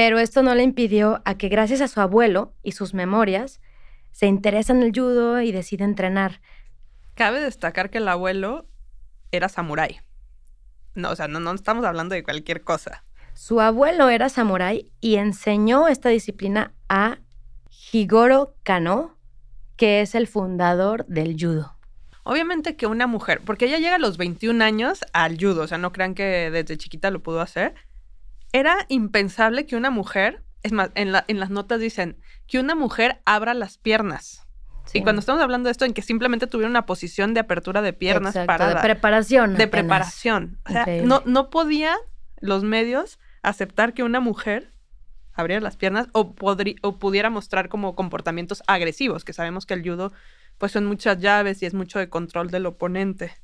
Pero esto no le impidió a que gracias a su abuelo y sus memorias, se interesa en el judo y decide entrenar. Cabe destacar que el abuelo era samurái. No, o sea, no, estamos hablando de cualquier cosa. Su abuelo era samurái y enseñó esta disciplina a Higoro Kano, que es el fundador del judo. Obviamente que una mujer, porque ella llega a los 21 años al judo, o sea, no crean que desde chiquita lo pudo hacer, era impensable que una mujer, es más, en, en las notas dicen que una mujer abra las piernas. Y cuando estamos hablando de esto, en que simplemente tuvieron una posición de apertura de piernas para De preparación. De preparación. O sea, no, no podía los medios aceptar que una mujer abriera las piernas o, o pudiera mostrar como comportamientos agresivos, que sabemos que el judo pues son muchas llaves y es mucho de control del oponente.